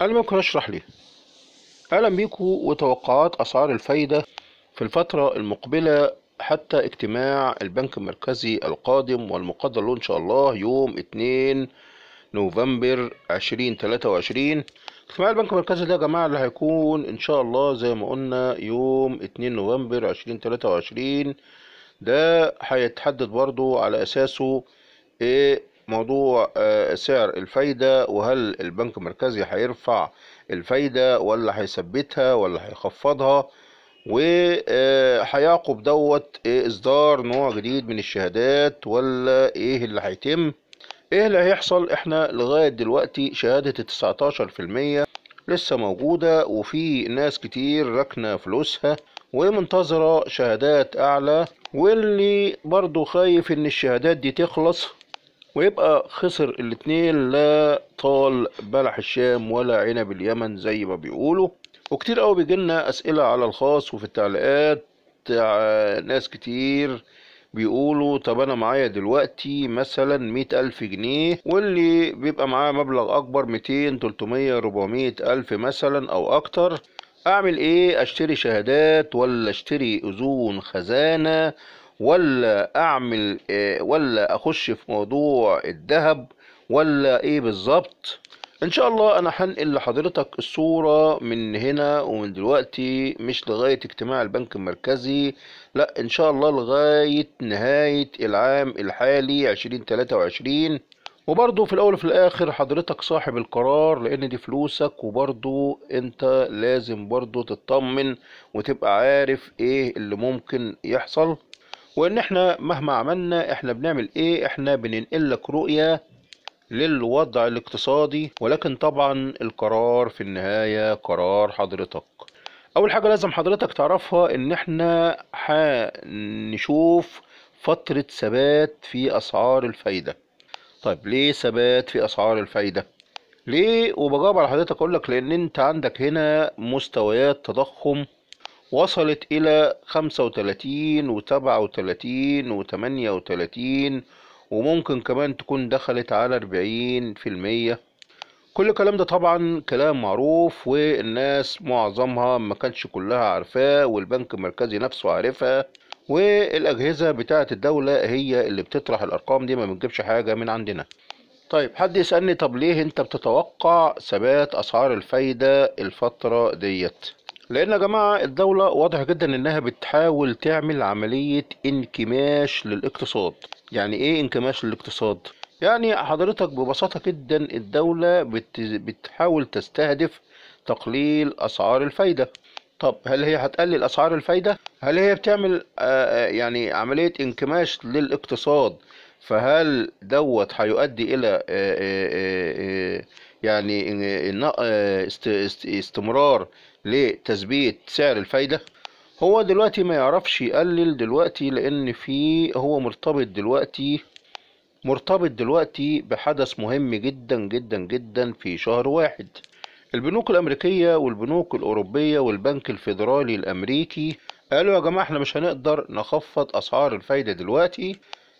أنا ممكن أشرح ليه أهلا بيكم وتوقعات أسعار الفايدة في الفترة المقبلة حتى اجتماع البنك المركزي القادم والمقدر له إن شاء الله يوم 2 نوفمبر 2023 اجتماع البنك المركزي ده يا جماعة اللي هيكون إن شاء الله زي ما قلنا يوم 2 نوفمبر 2023 ده هيتحدد برضو على أساسه إيه موضوع آه، سعر الفايدة وهل البنك المركزي هيرفع الفايدة ولا هيثبتها ولا هيخفضها وهيعقب آه، دوت آه، اصدار نوع جديد من الشهادات ولا ايه اللي هيتم ايه اللي هيحصل احنا لغاية دلوقتي شهادة التسعتاشر في المية لسه موجودة وفي ناس كتير ركنة فلوسها ومنتظرة شهادات اعلى واللي برضو خايف ان الشهادات دي تخلص ويبقى خسر الاتنين لا طال بلح الشام ولا عنب اليمن زي ما بيقولوا وكتير قوي بيجيلنا اسئله على الخاص وفي التعليقات ناس كتير بيقولوا طب انا معايا دلوقتي مثلا مئة الف جنيه واللي بيبقى معاه مبلغ اكبر ميتين تلتمية ربعمية الف مثلا او اكتر اعمل ايه اشتري شهادات ولا اشتري اذون خزانه ولا اعمل آه، ولا اخش في موضوع الذهب ولا ايه بالظبط ان شاء الله انا هنقل لحضرتك الصوره من هنا ومن دلوقتي مش لغايه اجتماع البنك المركزي لا ان شاء الله لغايه نهايه العام الحالي 2023 وبرضه في الاول وفي الاخر حضرتك صاحب القرار لان دي فلوسك وبرضه انت لازم برضه تطمن وتبقى عارف ايه اللي ممكن يحصل وان احنا مهما عملنا احنا بنعمل ايه احنا بننقل لك رؤية للوضع الاقتصادي ولكن طبعا القرار في النهاية قرار حضرتك اول حاجة لازم حضرتك تعرفها ان احنا هنشوف فترة ثبات في اسعار الفايدة طيب ليه ثبات في اسعار الفايدة ليه وبجاوب على حضرتك اقول لك لان انت عندك هنا مستويات تضخم وصلت إلى خمسة وتلاتين وسبعة وتلاتين وتمانية وتلاتين وممكن كمان تكون دخلت على أربعين في المية كل الكلام ده طبعا كلام معروف والناس معظمها ما كانش كلها عارفاه والبنك المركزي نفسه عارفها والأجهزة بتاعة الدولة هي اللي بتطرح الأرقام دي ما بنجيبش حاجة من عندنا طيب حد يسألني طب ليه انت بتتوقع ثبات أسعار الفايدة الفترة ديت لان يا جماعه الدوله واضح جدا انها بتحاول تعمل عمليه انكماش للاقتصاد يعني ايه انكماش للاقتصاد يعني حضرتك ببساطه جدا الدوله بت... بتحاول تستهدف تقليل اسعار الفايده طب هل هي هتقلل اسعار الفايده هل هي بتعمل آه, آه، يعني عمليه انكماش للاقتصاد فهل دوت هيؤدي الى آه آه آه, آه، يعني آه، استمرار لتثبيت سعر الفايدة هو دلوقتي ما يعرفش يقلل دلوقتي لأن في هو مرتبط دلوقتي مرتبط دلوقتي بحدث مهم جدا جدا جدا في شهر واحد البنوك الأمريكية والبنوك الأوروبية والبنك الفيدرالي الأمريكي قالوا يا جماعة احنا مش هنقدر نخفض أسعار الفايدة دلوقتي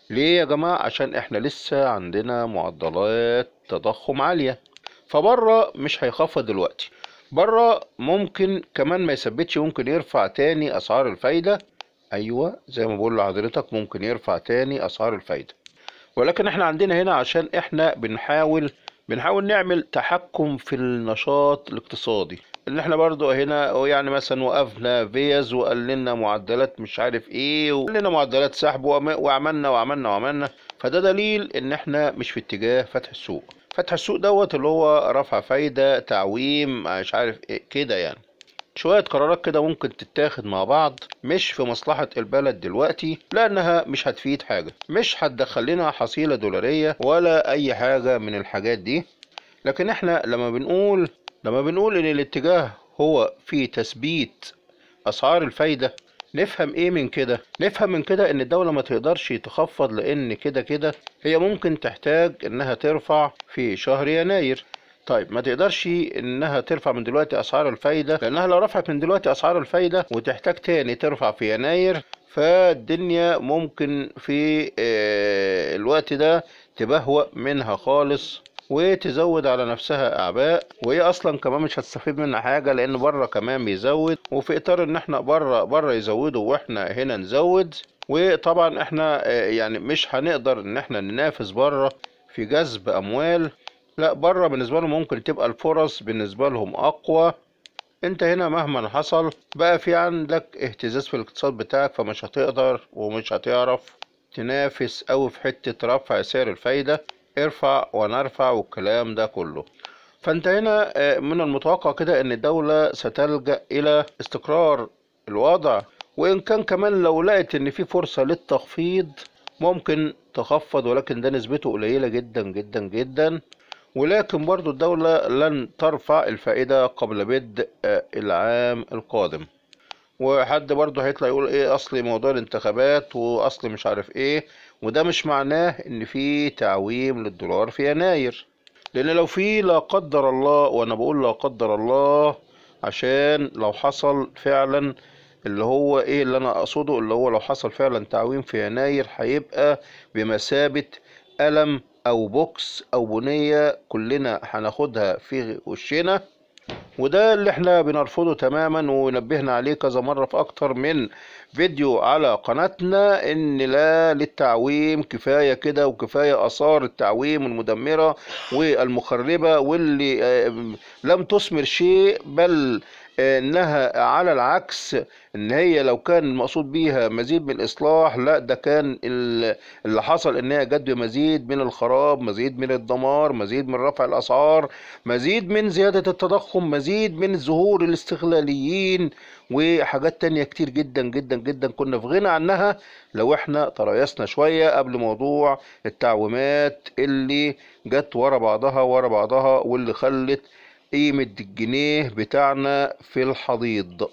ليه يا جماعة عشان احنا لسه عندنا معضلات تضخم عالية فبره مش هيخفض دلوقتي بره ممكن كمان ما يثبتش ممكن يرفع تاني اسعار الفايده ايوه زي ما بقول لحضرتك ممكن يرفع تاني اسعار الفايده ولكن احنا عندنا هنا عشان احنا بنحاول بنحاول نعمل تحكم في النشاط الاقتصادي اللي احنا برضو هنا يعني مثلا وقفنا فيز وقللنا معدلات مش عارف ايه وقللنا معدلات سحب وعملنا وعملنا, وعملنا فده دليل ان احنا مش في اتجاه فتح السوق فتح السوق دوت اللي هو رفع فايدة تعويم مش عارف ايه كده يعني شوية قرارات كده ممكن تتاخد مع بعض مش في مصلحة البلد دلوقتي لأنها مش هتفيد حاجة مش هتدخل لنا حصيلة دولارية ولا أي حاجة من الحاجات دي لكن احنا لما بنقول لما بنقول إن الاتجاه هو في تثبيت أسعار الفايدة نفهم ايه من كده نفهم من كده ان الدوله ما تقدرش تخفض لان كده كده هي ممكن تحتاج انها ترفع في شهر يناير طيب ما تقدرش انها ترفع من دلوقتي اسعار الفايده لانها لو رفعت من دلوقتي اسعار الفايده وتحتاج تاني ترفع في يناير فالدنيا ممكن في آه، الوقت ده تبهوأ منها خالص وتزود على نفسها اعباء وهي اصلا كمان مش هتستفيد منها حاجه لان بره كمان بيزود وفي اطار ان احنا بره بره يزودوا واحنا هنا نزود وطبعا احنا آه، يعني مش هنقدر ان احنا ننافس بره في جذب اموال لا بره بالنسبه لهم ممكن تبقى الفرص بالنسبه لهم اقوى انت هنا مهما حصل بقى في عندك اهتزاز في الاقتصاد بتاعك فمش هتقدر ومش هتعرف تنافس او في حته رفع سعر الفايده ارفع ونرفع والكلام ده كله فانت هنا آه، من المتوقع كده ان الدولة ستلجأ الى استقرار الوضع وان كان كمان لو لقت ان في فرصة للتخفيض ممكن تخفض ولكن ده نسبته قليلة جدا جدا جدا ولكن برضو الدولة لن ترفع الفائدة قبل بدء آه، العام القادم وحد برضه هيطلع يقول ايه اصل موضوع الانتخابات واصل مش عارف ايه وده مش معناه ان في تعويم للدولار في يناير لان لو في لا قدر الله وانا بقول لا قدر الله عشان لو حصل فعلا اللي هو ايه اللي انا اقصده اللي هو لو حصل فعلا تعويم في يناير هيبقى بمثابة ألم او بوكس او بنية كلنا هناخدها في وشنا وده اللي احنا بنرفضه تماما ونبهنا عليه كذا مرة في أكتر من فيديو على قناتنا إن لا للتعويم كفاية كده وكفاية آثار التعويم المدمرة والمخربة واللي آه، لم تثمر شيء بل انها على العكس ان هي لو كان المقصود بيها مزيد من الاصلاح لا ده كان اللي حصل ان هي جت بمزيد من الخراب مزيد من الدمار مزيد من رفع الاسعار مزيد من زياده التضخم مزيد من ظهور الاستغلاليين وحاجات تانية كتير جدا جدا جدا كنا في غنى عنها لو احنا تريسنا شوية قبل موضوع التعويمات اللي جت ورا بعضها ورا بعضها واللي خلت قيمة الجنيه بتاعنا في الحضيض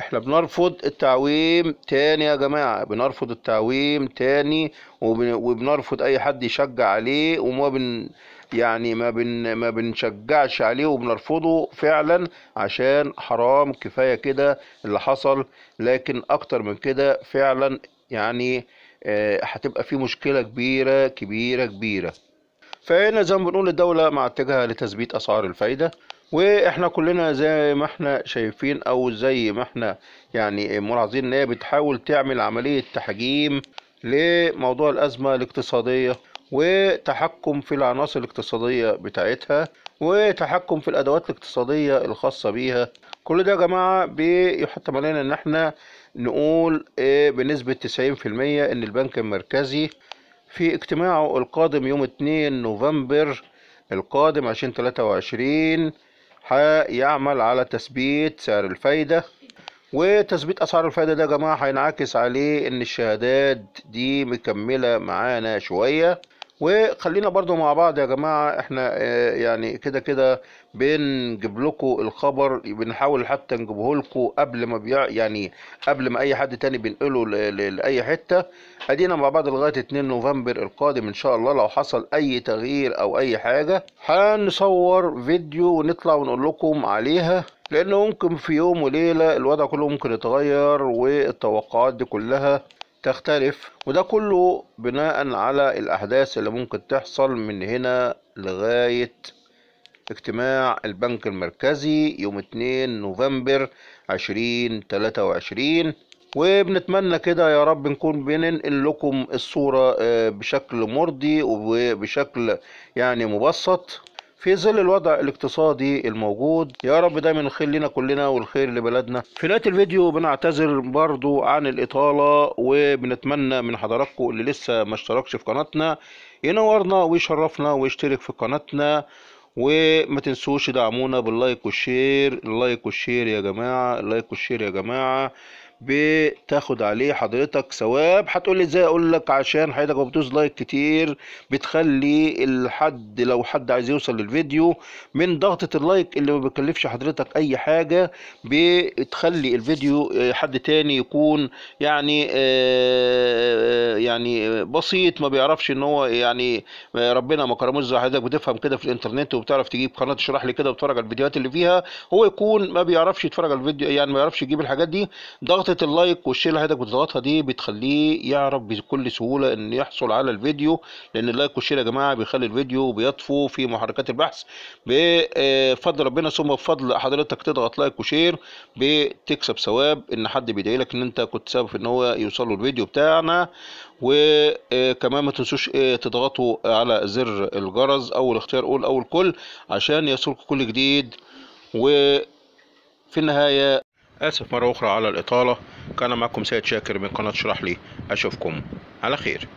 احنا بنرفض التعويم تاني يا جماعة بنرفض التعويم تاني وبنرفض اي حد يشجع عليه وما بن يعني ما بن ما بنشجعش عليه وبنرفضه فعلا عشان حرام كفاية كده اللي حصل لكن اكتر من كده فعلا يعني آه، هتبقى في مشكلة كبيرة كبيرة كبيرة فهنا زي ما بنقول الدولة مع اتجاه لتثبيت أسعار الفايدة واحنا كلنا زي ما احنا شايفين او زي ما احنا يعني ملاحظين ان هي بتحاول تعمل عملية تحجيم لموضوع الأزمة الاقتصادية وتحكم في العناصر الاقتصادية بتاعتها وتحكم في الأدوات الاقتصادية الخاصة بيها كل ده يا جماعة بيحتم علينا إن احنا نقول إيه بنسبة 90% إن البنك المركزي في اجتماعه القادم يوم 2 نوفمبر القادم 2023 هيعمل على تثبيت سعر الفايدة وتثبيت أسعار الفايدة ده يا جماعة هينعكس عليه إن الشهادات دي مكملة معانا شوية وخلينا برضو مع بعض يا جماعة احنا آه، يعني كده كده بنجيب لكم الخبر بنحاول حتى نجيبه لكم قبل ما بيع يعني قبل ما اي حد تاني بينقله لاي حتة ادينا مع بعض لغاية 2 نوفمبر القادم ان شاء الله لو حصل اي تغيير او اي حاجة هنصور فيديو ونطلع ونقول لكم عليها لانه ممكن في يوم وليلة الوضع كله ممكن يتغير والتوقعات دي كلها تختلف وده كله بناء على الأحداث اللي ممكن تحصل من هنا لغاية اجتماع البنك المركزي يوم 2 نوفمبر 2023 وبنتمنى كده يا رب نكون بننقل لكم الصورة آه، بشكل مرضي وبشكل يعني مبسط في ظل الوضع الاقتصادي الموجود يا رب دايما الخير لنا كلنا والخير لبلدنا في نهايه الفيديو بنعتذر برضو عن الاطاله وبنتمنى من حضراتكم اللي لسه ما اشتركش في قناتنا ينورنا ويشرفنا ويشترك في قناتنا وما تنسوش دعمونا باللايك والشير اللايك والشير يا جماعه اللايك والشير يا جماعه بتاخد عليه حضرتك ثواب هتقول لي ازاي اقول لك عشان حضرتك بتدوس لايك كتير بتخلي الحد لو حد عايز يوصل للفيديو من ضغطه اللايك اللي ما بيكلفش حضرتك اي حاجه بتخلي الفيديو آه، حد تاني يكون يعني آه، آه، يعني بسيط ما بيعرفش ان هو يعني ربنا ما كرموش زي حضرتك بتفهم كده في الانترنت وبتعرف تجيب قناه تشرح لي كده وتتفرج على الفيديوهات اللي فيها هو يكون ما بيعرفش يتفرج على الفيديو يعني ما يعرفش يجيب الحاجات دي ضغط نقطة اللايك والشير اللي حضرتك بتضغطها دي بتخليه يعرف بكل سهولة إن يحصل على الفيديو لأن اللايك والشير يا جماعة بيخلي الفيديو بيطفو في محركات البحث بفضل آه، ربنا ثم بفضل حضرتك تضغط لايك وشير بتكسب ثواب إن حد بيدعي لك إن أنت كنت سبب في إن هو يوصل له الفيديو بتاعنا وكمان آه، ما تنسوش آه، تضغطوا على زر الجرس أو الاختيار أول أو الكل عشان يصلك كل جديد وفي النهاية آسف مرة أخرى على الإطالة كان معكم سيد شاكر من قناة شرح لي أشوفكم على خير